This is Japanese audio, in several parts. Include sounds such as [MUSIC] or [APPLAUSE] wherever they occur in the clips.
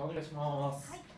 ゃあお願いします。はい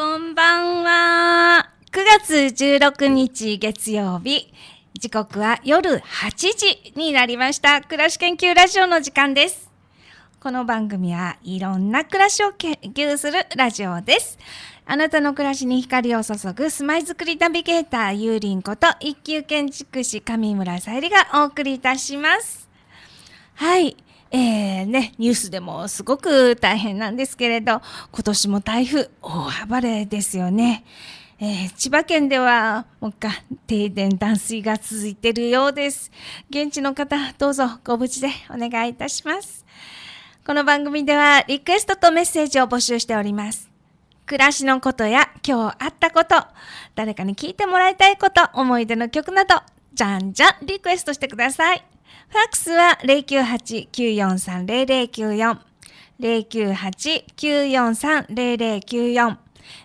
こんばんは。9月16日月曜日。時刻は夜8時になりました。暮らし研究ラジオの時間です。この番組はいろんな暮らしを研究するラジオです。あなたの暮らしに光を注ぐ住まいづくりナビゲーターゆうりんこと一級建築士上村さゆりがお送りいたします。はい。えー、ね、ニュースでもすごく大変なんですけれど、今年も台風大暴れですよね。えー、千葉県では、もうか、停電断水が続いているようです。現地の方、どうぞご無事でお願いいたします。この番組では、リクエストとメッセージを募集しております。暮らしのことや、今日あったこと、誰かに聞いてもらいたいこと、思い出の曲など、じゃんじゃんリクエストしてください。ファックスは098-943-0094。098-943-0094。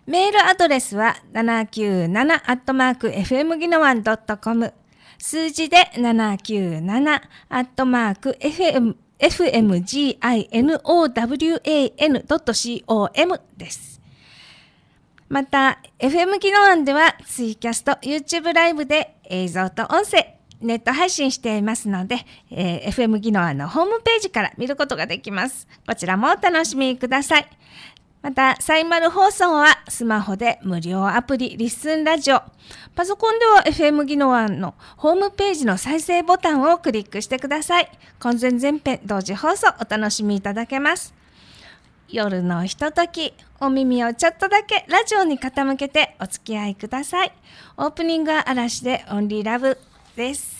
メールアドレスは 797-fm ギノワン .com。数字で 797-fm fmginowan.com です。また、FM 技能案ではツイキャスト YouTube ライブで映像と音声ネット配信していますので、えー、FM 技能のホームページから見ることができます。こちらもお楽しみください。また、サイマル放送はスマホで無料アプリリッスンラジオ。パソコンでは FM 技能案のホームページの再生ボタンをクリックしてください。完全全編同時放送お楽しみいただけます。夜のひととき、お耳をちょっとだけラジオに傾けてお付き合いください。オープニングは嵐でオンリーラブです。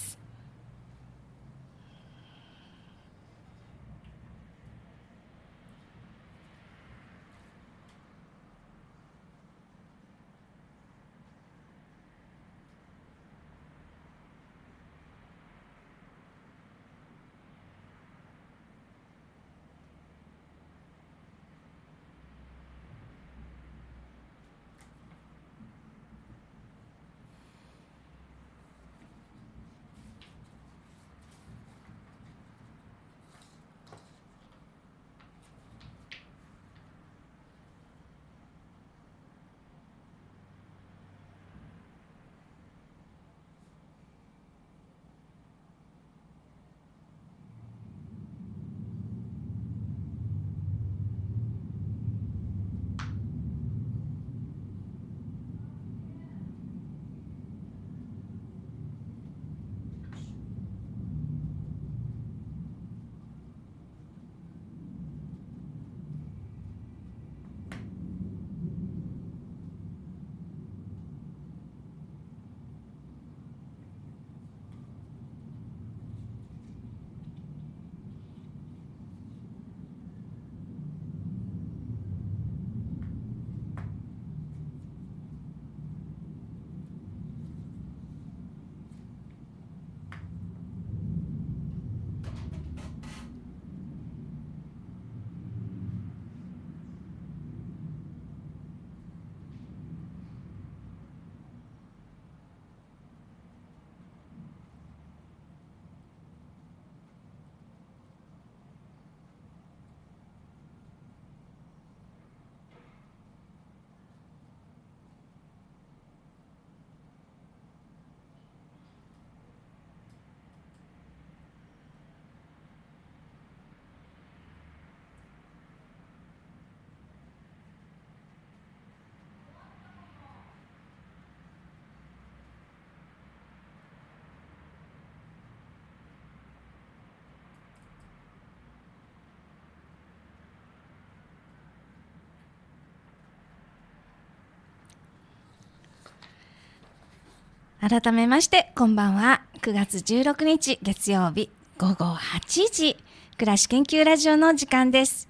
改めましてこんばんは9月16日月曜日午後8時暮らし研究ラジオの時間です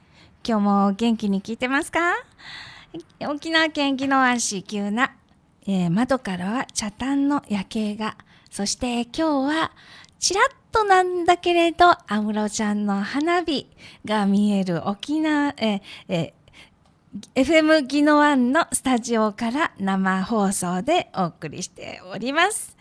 今日も元気に聞いてますか沖縄県宜野湾市急な、えー、窓からは茶炭の夜景がそして今日はちらっとなんだけれど安室ちゃんの花火が見える沖縄えー、えー FM ギ能ワンのスタジオから生放送でお送りしております。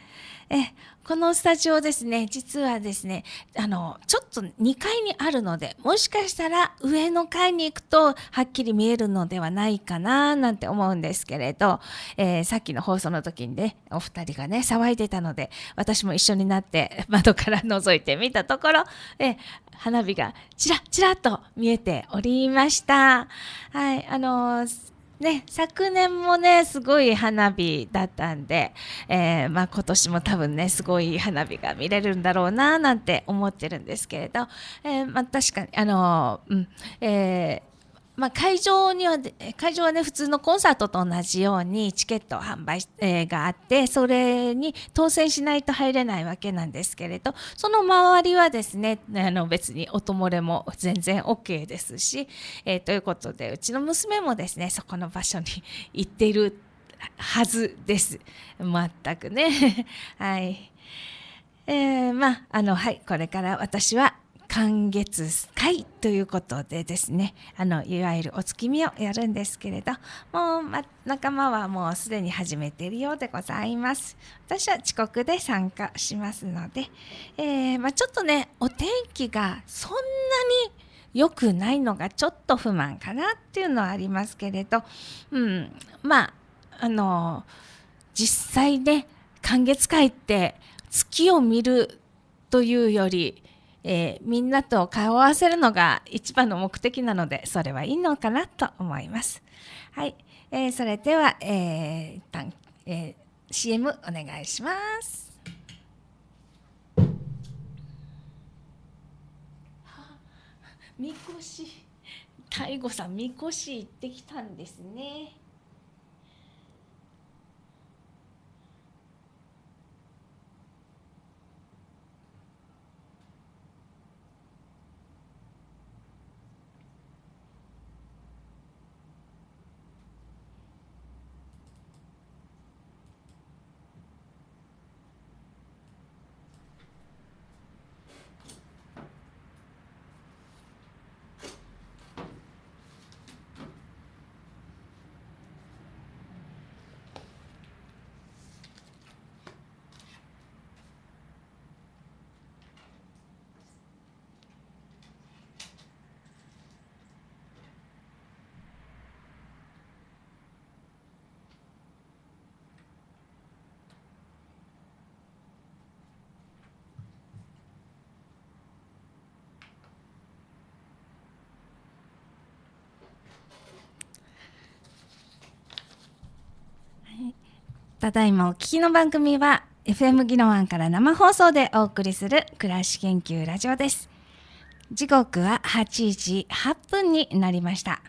えこのスタジオですね、実はですね、あの、ちょっと2階にあるので、もしかしたら上の階に行くとはっきり見えるのではないかな、なんて思うんですけれど、えー、さっきの放送の時にね、お二人がね、騒いでたので、私も一緒になって窓から覗いてみたところ、えー、花火がちらちらと見えておりました。はい、あのーね、昨年もね、すごい花火だったんで、えー、まあ、今年も多分ね、すごい花火が見れるんだろうな、なんて思ってるんですけれど、えー、まあ、確かに、あの、うん、えーまあ、会場には会場はね普通のコンサートと同じようにチケット販売、えー、があってそれに当選しないと入れないわけなんですけれどその周りはですねあの別に音漏れも全然 OK ですし、えー、ということでうちの娘もですねそこの場所に行っているはずです全くね [LAUGHS] はい。えー、まあ、あの、はい、これから私は寒月会ということでですねあのいわゆるお月見をやるんですけれどもう、ま、仲間はもうすでに始めているようでございます私は遅刻で参加しますので、えー、まちょっとねお天気がそんなに良くないのがちょっと不満かなっていうのはありますけれど、うん、まああの実際ね寒月会って月を見るというよりえー、みんなと顔を合わせるのが一番の目的なので、それはいいのかなと思います。はい、えー、それでは、えー、一旦、えー、CM お願いします。みこし、太 [LAUGHS] 悟さん、みこし行ってきたんですね。ただいまお聞きの番組は FM 議論案から生放送でお送りする暮らし研究ラジオです。時刻は8時8分になりました。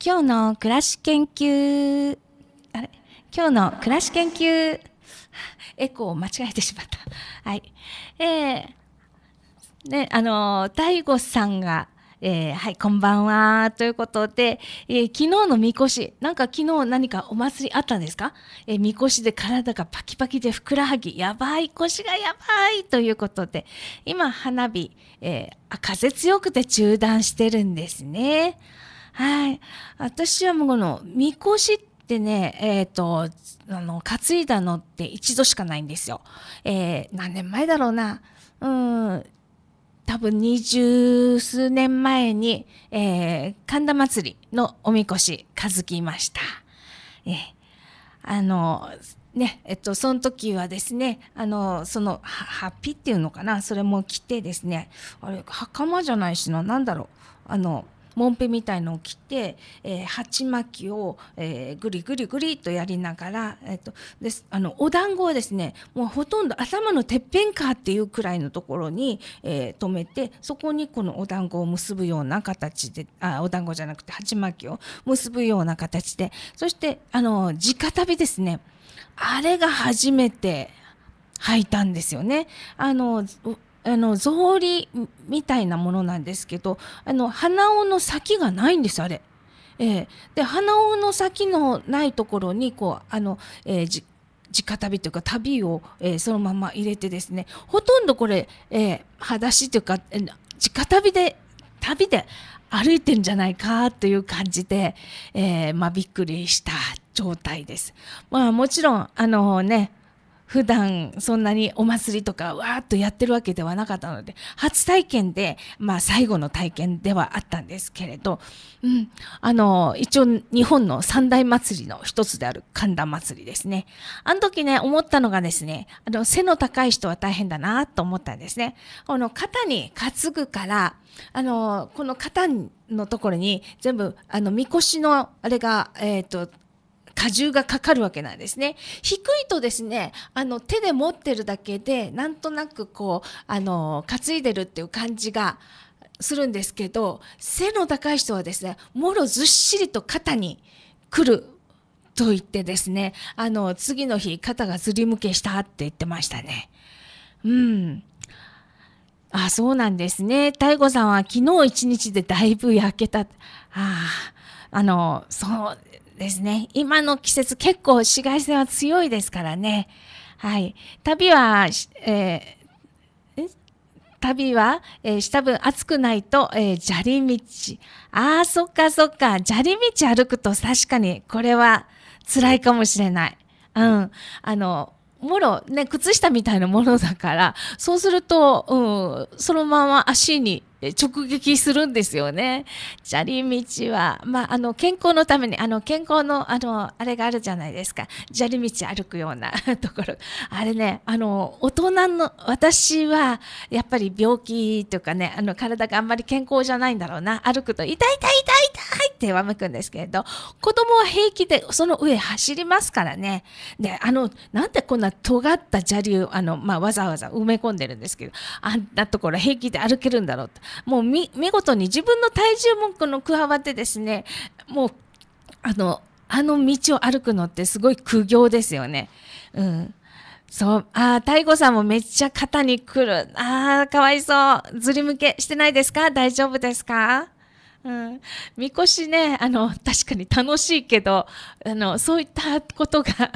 今日の暮らし研究、あれ今日の暮らし研究、エコーを間違えてしまった。はい。えー、ね、あの、大悟さんがえー、はい、こんばんは、ということで、えー、昨日のみこし、なんか昨日何かお祭りあったんですかえー、みこしで体がパキパキでふくらはぎ、やばい、腰がやばい、ということで、今、花火、えー、風強くて中断してるんですね。はい。私はもうこの、みこしってでね、えっ、ー、と、あの、担いだのって一度しかないんですよ。えー、何年前だろうな。うん、多分二十数年前に、えー、神田祭りのおみこし担ぎました。えー、あの、ね、えっと、その時はですね、あの、その、ハッピっていうのかな、それも来てですね、あれ、袴じゃないしな、なんだろう、あの、もんぺみたいのを着て、えー、鉢巻きを、えー、ぐりぐりぐりとやりながら、えーと、ですあのお団子をですねもうほとんど頭のてっぺんかっていうくらいのところに、えー、止めてそこにこのお団子を結ぶような形であお団子じゃなくて鉢巻きを結ぶような形でそしてあの直旅ですねあれが初めて履いたんですよね。あのあの草履みたいなものなんですけどあの鼻緒の先がないんですあれ。えー、で鼻緒の先のないところにこうあの、えー、直旅というか旅を、えー、そのまま入れてですねほとんどこれ、えー、裸足というか、えー、直旅で旅で歩いてんじゃないかという感じで、えー、まあ、びっくりした状態です。まあもちろんあのね普段そんなにお祭りとかわーっとやってるわけではなかったので、初体験で、まあ最後の体験ではあったんですけれど、うん、あの、一応日本の三大祭りの一つである神田祭りですね。あの時ね、思ったのがですね、あの、背の高い人は大変だなと思ったんですね。この肩に担ぐから、あの、この肩のところに全部、あの、みこしの、あれが、えっ、ー、と、荷重がかかるわけなんですね。低いとですね、あの手で持ってるだけで、なんとなくこう、あの、担いでるっていう感じが、するんですけど、背の高い人はですね、もろずっしりと肩に来ると言ってですね、あの、次の日肩がずりむけしたって言ってましたね。うん。あ、そうなんですね。太悟さんは昨日一日でだいぶ焼けた。ああ、あの、そう、ですね。今の季節結構紫外線は強いですからね。はい。旅は、えー、旅は、えー、し分暑くないと、えー、砂利道。ああ、そっかそっか。砂利道歩くと確かに、これは辛いかもしれない。うん。あの、もろ、ね、靴下みたいなものだから、そうすると、うん、そのまま足に直撃するんですよね。砂利道は、まあ、あの、健康のために、あの、健康の、あの、あれがあるじゃないですか。砂利道歩くようなところ。あれね、あの、大人の、私は、やっぱり病気とかね、あの、体があんまり健康じゃないんだろうな。歩くと、痛い痛い痛い痛いってわめくんですけれど、子供は平気で、その上走りますからね。で、あの、なんでこんな尖った砂利を、あの、まあ、わざわざ埋め込んでるんですけど、あんなところ平気で歩けるんだろうと。もう見事に自分の体重もこの加わってですね、もう、あの、あの道を歩くのってすごい苦行ですよね。うん。そう。ああ、太鼓さんもめっちゃ肩に来る。ああ、かわいそう。ずり向けしてないですか大丈夫ですかうん、みこしねあの確かに楽しいけどあのそういったことが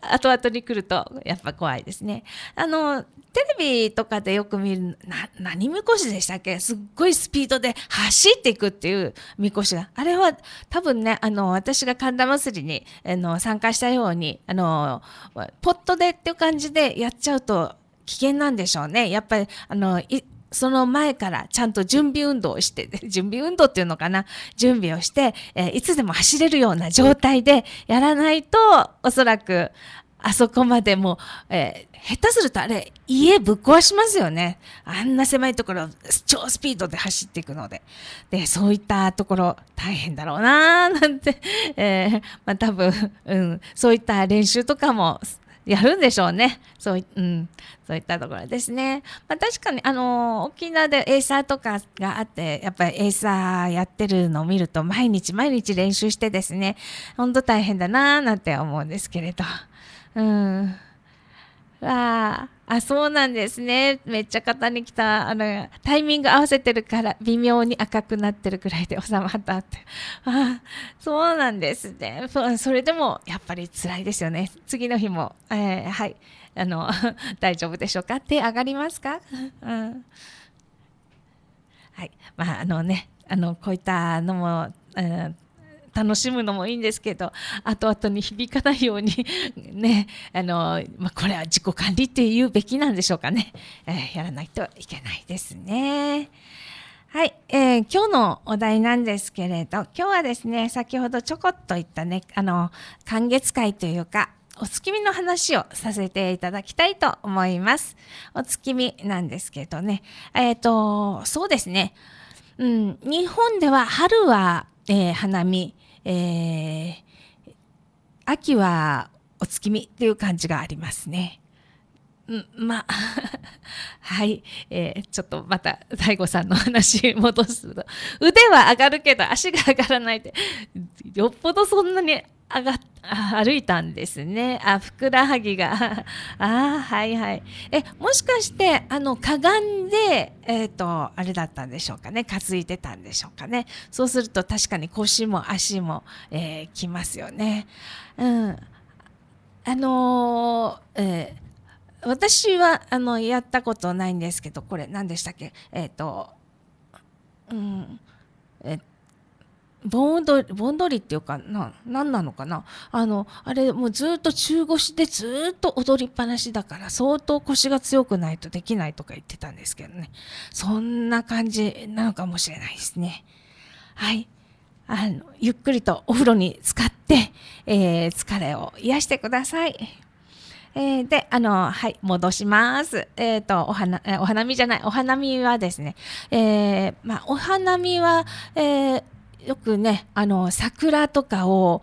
[LAUGHS] 後々に来るとやっぱ怖いですね。あのテレビとかでよく見るな何みこしでしたっけすっごいスピードで走っていくっていうみこしがあれは多分ねあの私が神田祭りにあの参加したようにあのポットでっていう感じでやっちゃうと危険なんでしょうね。やっぱりあのいその前からちゃんと準備運動をして、[LAUGHS] 準備運動っていうのかな、準備をして、えー、いつでも走れるような状態でやらないと、おそらく、あそこまでもえー、下手するとあれ、家ぶっ壊しますよね。あんな狭いところ、超スピードで走っていくので。で、そういったところ、大変だろうなーなんて、えー、まあ多分、うん、そういった練習とかも、やるんでしょうね。そう,、うん、そういったところですね。まあ、確かに、あの沖縄でエイサーとかがあって、やっぱりエイサーやってるのを見ると、毎日毎日練習してですね、ほんと大変だなーなんて思うんですけれど。うんわあ、そうなんですね。めっちゃ肩に来た。あの、タイミング合わせてるから微妙に赤くなってるくらいで収まったって。[LAUGHS] あそうなんですね。それでもやっぱり辛いですよね。次の日も、えー、はい、あの、[LAUGHS] 大丈夫でしょうか手上がりますか、[LAUGHS] うん、はい。まあ、あのね、あの、こういったのも、うん楽しむのもいいんですけど後々に響かないようにねあの、まあ、これは自己管理っていうべきなんでしょうかね、えー、やらないといけないですね。はい、えー、今日のお題なんですけれど今日はですね先ほどちょこっと言ったねあの寒月会というかお月見の話をさせていただきたいと思います。お月見なんですけどね。えっ、ー、と、そうですね。うん、日本では春は、えー、花見、えー、秋はお月見という感じがありますね。んまあ、[LAUGHS] はい、えー、ちょっとまた、大悟さんの話戻すと、腕は上がるけど足が上がらないって、よっぽどそんなに上が歩いたんですね。あ、ふくらはぎが。[LAUGHS] あはいはい。え、もしかして、あの、かがんで、えっ、ー、と、あれだったんでしょうかね。担いでたんでしょうかね。そうすると、確かに腰も足も、えー、きますよね。うん。あのー、えー、私は、あの、やったことないんですけど、これ、何でしたっけえっ、と、うん、えっ、盆踊り、盆踊りっていうかな、ななのかな。あの、あれ、もうずっと中腰でずっと踊りっぱなしだから、相当腰が強くないとできないとか言ってたんですけどね。そんな感じなのかもしれないですね。はい。あの、ゆっくりとお風呂に浸かって、えー、疲れを癒してください。えー、で、あの、はい、戻します。えっ、ー、と、お花、えお花見じゃない、お花見はですね、えー、まあ、お花見は、えーよくね、あの、桜とかを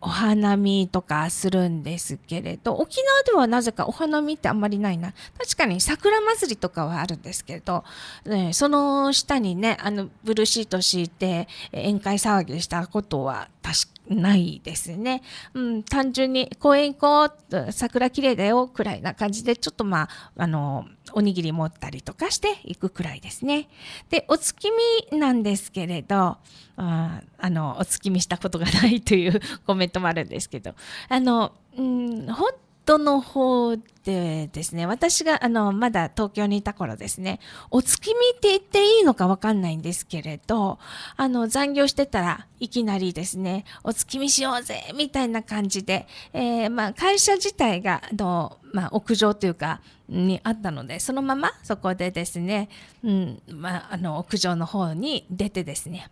お花見とかするんですけれど、沖縄ではなぜかお花見ってあんまりないな。確かに桜祭りとかはあるんですけれど、ね、その下にね、あの、ブルーシート敷いて宴会騒ぎしたことは確ないですね。うん、単純に公園行こう、桜綺麗だよ、くらいな感じで、ちょっとまあ、あの、おにぎり持ったりとかしていくくらいですね。で、お月見なんですけれど、ああの、お月見したことがないというコメントもあるんですけど、あの、うん、本夫の方でですね、私があのまだ東京にいた頃ですね、お月見って言っていいのかわかんないんですけれど、あの残業してたらいきなりですね、お月見しようぜみたいな感じで、えー、まあ、会社自体があの、まあ、屋上というかにあったので、そのままそこでですね、うんまあ、あの屋上の方に出てですね、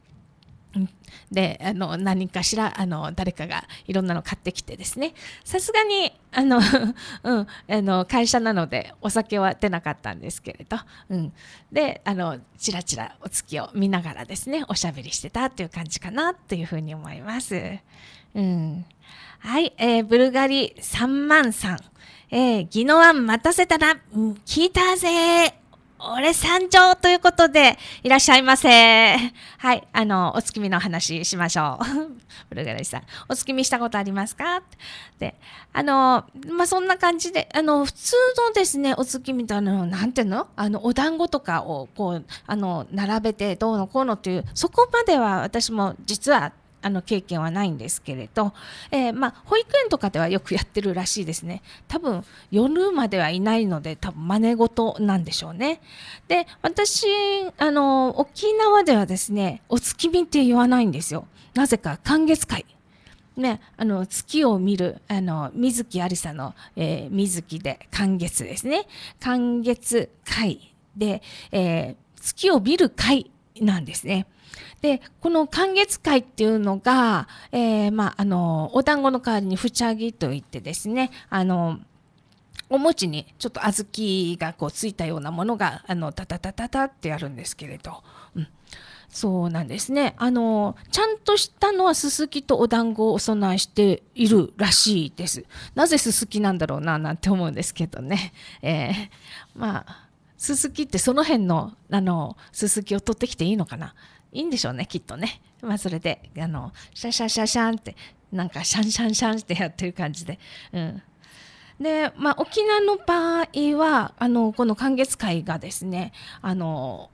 であの何かしらあの誰かがいろんなの買ってきてですねさすがにあの [LAUGHS] うん、あの会社なのでお酒は出なかったんですけれど、うん、であのちらちらお月を見ながらですねおしゃべりしてたっていう感じかなというふうに思います。うん、はい、えー、ブルガリ3万3、えー、ギノワン待たせたら、うん、聞いたぜ俺参上ということで、いらっしゃいませ。はい、あの、お月見の話しましょう。[LAUGHS] ブルガリさん、お月見したことありますかで、あの、まあ、そんな感じで、あの、普通のですね、お月見とあの、なんていうのあの、お団子とかを、こう、あの、並べて、どうのこうのっていう、そこまでは私も実はあの経験はないんですけれど、えー、まあ、保育園とかではよくやってるらしいですね多分夜まではいないので多分真似事なんでしょうねで私あの沖縄ではですねお月見って言わないんですよなぜか寒月会ね、あの月を見るあの水木有さの、えー、水木で寒月ですね寒月会で、えー、月を見る会なんですね。で、この寒月会っていうのが、えー、まあ、あの、お団子の代わりにふちゃぎといってですね、あの、お餅にちょっと小豆がこうついたようなものが、あの、たたたたたってやるんですけれど、うん。そうなんですね。あの、ちゃんとしたのはすすきとお団子をお供えしているらしいです。なぜすすきなんだろうな、なんて思うんですけどね。えー、まあ、ススキってその辺のあのススキを取ってきていいのかないいんでしょうねきっとね、まあ、それであのシャシャシャシャンってなんかシャンシャンシャンってやってる感じで、うん、で、まあ、沖縄の場合はあのこの歓月会がですねあの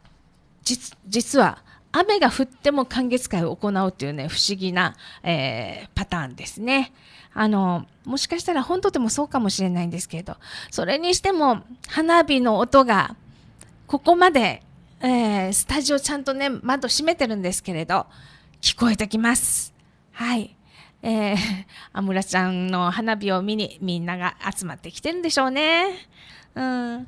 実は雨が降っても観月会を行うというね、不思議な、えー、パターンですね。あの、もしかしたら本当でもそうかもしれないんですけれど、それにしても花火の音がここまで、えー、スタジオちゃんとね、窓閉めてるんですけれど、聞こえてきます。はい。えー、ちゃんの花火を見にみんなが集まってきてるんでしょうね。うん。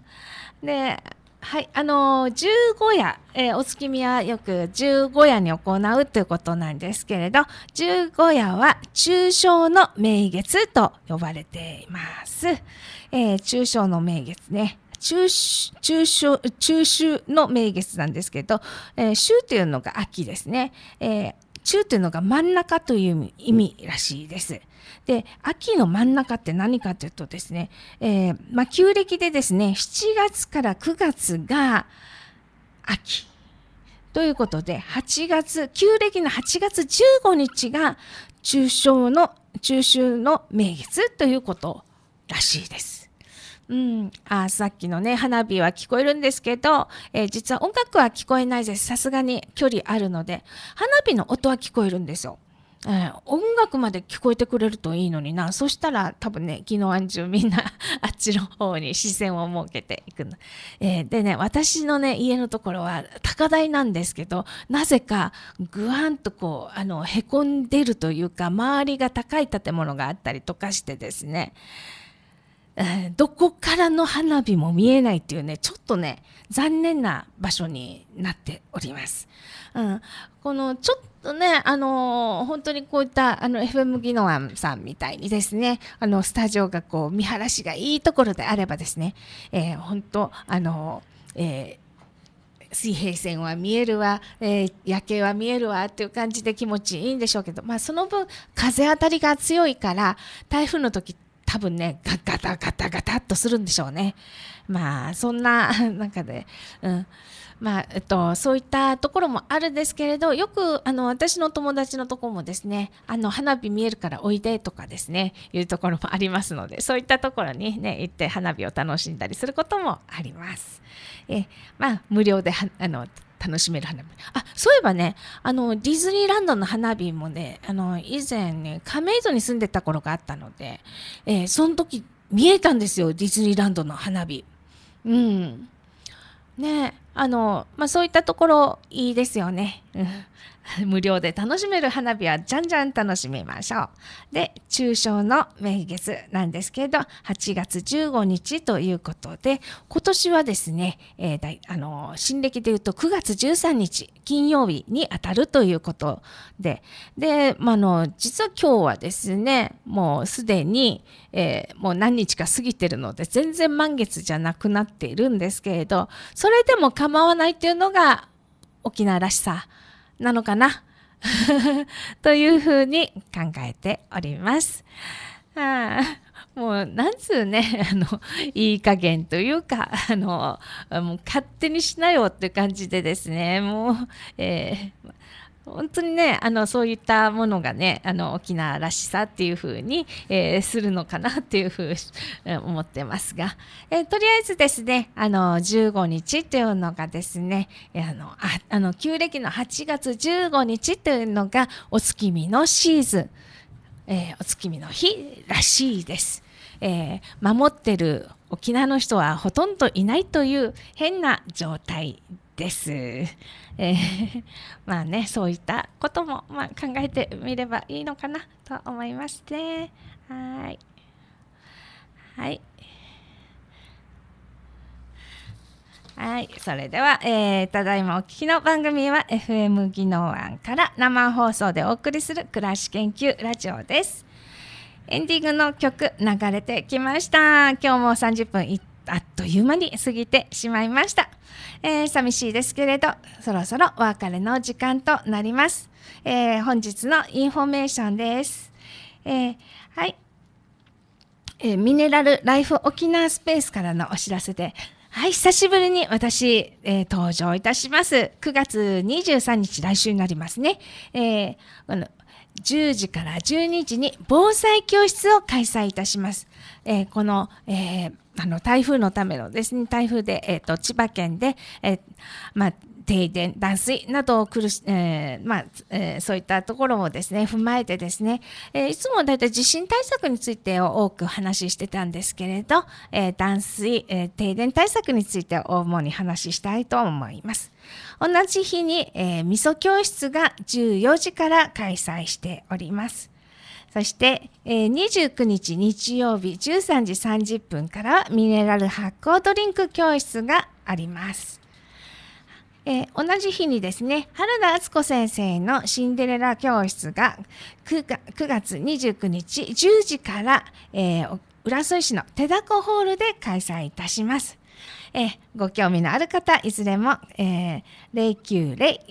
で、はい、あの十五夜、えー、お月見はよく十五夜に行うということなんですけれど、十五夜は中小の名月と呼ばれています。えー、中小の名月ね。中中秋中秋の名月なんですけど、えー、秋というのが秋ですね。えー中というのが真ん中という意味らしいです。で、秋の真ん中って何かというとですね、えー、まあ、旧暦でですね、7月から9月が秋。ということで、8月、旧暦の8月15日が中秋の、中秋の名月ということらしいです。うん、あさっきのね花火は聞こえるんですけど、えー、実は音楽は聞こえないですさすがに距離あるので花火の音は聞こえるんですよ。えー、音楽まで聞こえてくれるといいのになそしたら多分ね昨日安中みんなあっちの方に視線を設けていくの、えー、でね私のね家のところは高台なんですけどなぜかぐわんとこうあのへこんでるというか周りが高い建物があったりとかしてですねえ [LAUGHS] どこからの花火も見えないっていうねちょっとね残念な場所になっております。うん、このちょっとね、あのー、本当にこういったあの FM 技能案さんみたいにですねあのスタジオがこう見晴らしがいいところであればですね、えー、本当あのー、えー水平線は見えるわ、えー、夜景は見えるわっていう感じで気持ちいいんでしょうけど、まあ、その分風当たりが強いから台風の時って多分ね、ガガタガタガタっとするんでしょうね。まあ、そんな [LAUGHS] 中で、うん。まあ、えっと、そういったところもあるんですけれど、よく、あの、私の友達のとこもですね、あの、花火見えるからおいでとかですね、いうところもありますので、そういったところにね、行って花火を楽しんだりすることもあります。え、まあ、無料で、あの、楽しめる花火あそういえばねあのディズニーランドの花火もねあの以前ね亀戸に住んでた頃があったので、えー、その時見えたんですよディズニーランドの花火。うんねあのまあ、そういったところいいですよね。うん、[LAUGHS] 無料で楽しめる花火はじゃんじゃん楽しみましょう。で、中小の名月なんですけど、8月15日ということで、今年はですね、えー、あの新暦でいうと9月13日、金曜日にあたるということで、で、まあの実は今日はですね、もうすでに、えー、もう何日か過ぎてるので、全然満月じゃなくなっているんですけれど、それでも構わないというのが沖縄らしさ。なのかな [LAUGHS] というふうに考えております。もう、なんつうね、[LAUGHS] あの、いい加減というか、あの、もう勝手にしなよっていう感じでですね、もう、えー、本当にねあのそういったものがねあの沖縄らしさっていう風に、えー、するのかなっていう風に思ってますが、えー、とりあえずですねあの15日というのがですねあのああの旧暦の8月15日というのがお月見のシーズン、えー、お月見の日らしいです。え守ってる沖縄の人はほとんどいないという変な状態です。えー、[LAUGHS] まあねそういったことも、まあ、考えてみればいいのかなと思いますね。はいはいはい。それでは、えー、ただいまお聞きの番組は FM 技能案から生放送でお送りする暮らし研究ラジオです。エンディングの曲流れてきました。今日も30分いっあっという間に過ぎてしまいました、えー、寂しいですけれどそろそろお別れの時間となります、えー、本日のインフォメーションです、えー、はいえミネラルライフ沖縄スペースからのお知らせではい、久しぶりに私、えー、登場いたします。9月23日、来週になりますね。えー、この10時から12時に防災教室を開催いたします。えー、この、えーあの台風のためのですね台風で、えーと、千葉県で、えー、まあ、停電、断水などを苦し、えー、まあ、えー、そういったところをですね、踏まえてですね、えいつもだいたい地震対策についてを多く話してたんですけれど、え断水、え停電対策について主に話したいと思います。同じ日に、えー、味噌教室が14時から開催しております。そして、えー、29日日曜日13時30分からミネラル発酵ドリンク教室があります。えー、同じ日にですね、原田敦子先生のシンデレラ教室が 9, 9月29日10時から、えー、浦添市の手だこホールで開催いたします。えー、ご興味のある方いずれも、えー、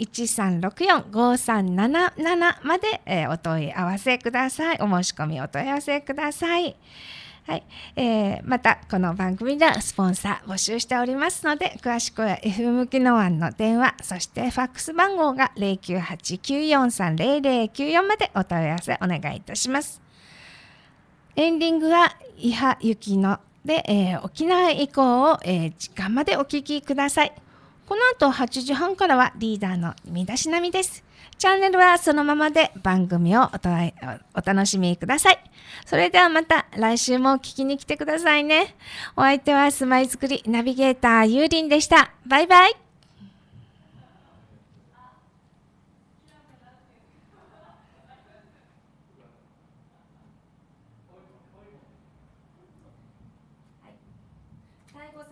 090-1364-5377まで、えー、お問い合わせくださいお申し込みお問い合わせください。はい、えー、またこの番組ではスポンサー募集しておりますので詳しくは f 向きの案の電話そしてファックス番号が0989430094までお問い合わせお願いいたしますエンディングは伊波ゆきので、えー、沖縄以降を、えー、時間までお聞きください。この後8時半からはリーダーの身だしなみです。チャンネルはそのままで番組をおお楽しみください。それではまた来週も聞きに来てくださいね。お相手は住まいづくりナビゲーターゆうりんでした。バイバイ。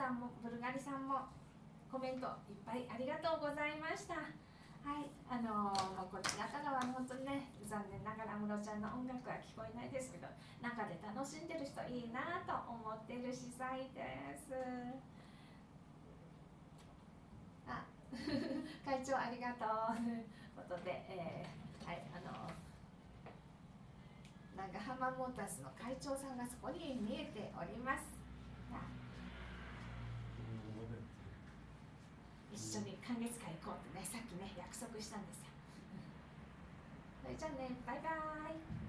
さんもブルガリさんもコメントいっぱいありがとうございましたはいあのー、こちらからは本当にね残念ながらムロちゃんの音楽は聞こえないですけど中で楽しんでる人いいなと思ってる司祭ですあ [LAUGHS] 会長ありがとうということで、えー、はいあのー長浜モータースの会長さんがそこに見えております。一緒に歓月会行こうってねさっきね約束したんですよ。それじゃあねバイバーイ